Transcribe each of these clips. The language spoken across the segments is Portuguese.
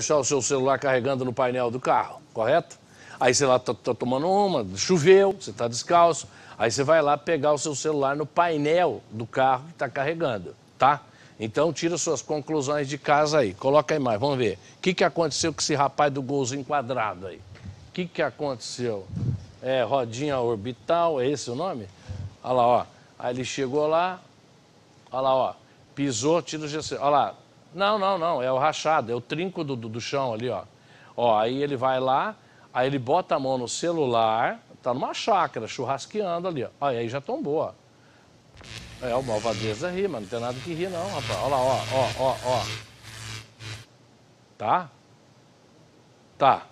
deixar o seu celular carregando no painel do carro, correto? Aí você lá está tá tomando uma, choveu, você está descalço, aí você vai lá pegar o seu celular no painel do carro que está carregando, tá? Então tira suas conclusões de casa aí, coloca aí mais, vamos ver. O que, que aconteceu com esse rapaz do golzinho quadrado aí? O que, que aconteceu? É, rodinha orbital, é esse o nome? Olha lá, ó. Aí ele chegou lá, olha lá, ó. Pisou, tira o GC. Olha lá, não, não, não. É o rachado, é o trinco do, do, do chão ali, ó. Ó, aí ele vai lá, aí ele bota a mão no celular, tá numa chácara, churrasqueando ali, ó. Aí já tombou, ó. É, o malvadeza ri, mano. Não tem nada que rir, não, rapaz. Olha lá, ó, ó, ó, ó. Tá? Tá.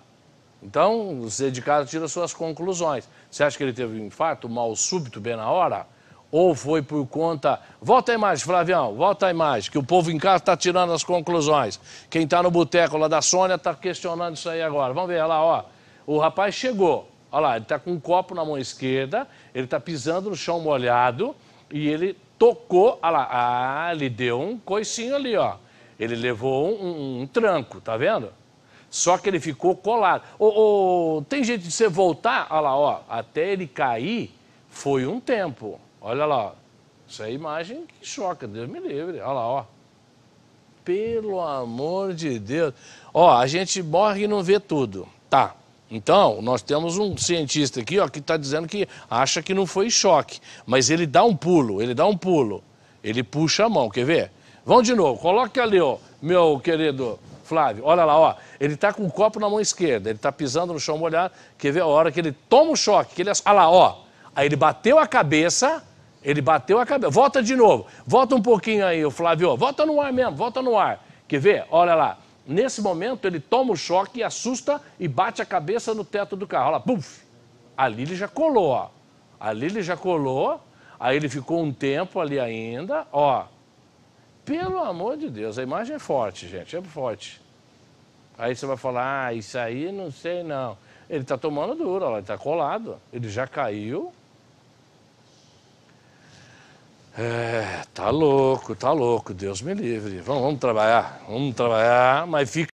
Então, você de tiram tira suas conclusões. Você acha que ele teve um infarto, mal súbito, bem na hora? ou foi por conta. Volta a imagem, Flavião, volta a imagem, que o povo em casa está tirando as conclusões. Quem está no boteco lá da Sônia está questionando isso aí agora. Vamos ver, olha lá, ó. O rapaz chegou. Olha lá, ele está com um copo na mão esquerda, ele está pisando no chão molhado e ele tocou. Olha lá, ah, ele deu um coicinho ali, ó. Ele levou um, um, um tranco, tá vendo? Só que ele ficou colado. Ô, tem jeito de você voltar? Olha lá, ó, até ele cair foi um tempo. Olha lá, isso é imagem que choca, Deus me livre. Olha lá, ó. Pelo amor de Deus. Ó, a gente morre e não vê tudo. Tá. Então, nós temos um cientista aqui ó, que está dizendo que acha que não foi choque, mas ele dá um pulo, ele dá um pulo, ele puxa a mão, quer ver? Vamos de novo, coloque ali, ó, meu querido Flávio, olha lá, ó, ele está com o copo na mão esquerda, ele está pisando no chão molhado, quer ver a hora que ele toma o choque, que ele, olha lá, ó, aí ele bateu a cabeça, ele bateu a cabeça. Volta de novo. Volta um pouquinho aí, o Flávio. Volta no ar mesmo, volta no ar. Quer ver? Olha lá. Nesse momento, ele toma o choque, assusta e bate a cabeça no teto do carro. Olha lá, puf! Ali ele já colou, ó. Ali ele já colou, aí ele ficou um tempo ali ainda, ó. Pelo amor de Deus, a imagem é forte, gente, é forte. Aí você vai falar, ah, isso aí não sei não. Ele está tomando duro, ó, ele está colado, ele já caiu, é, tá louco, tá louco, Deus me livre. Vamos, vamos trabalhar, vamos trabalhar, mas fica.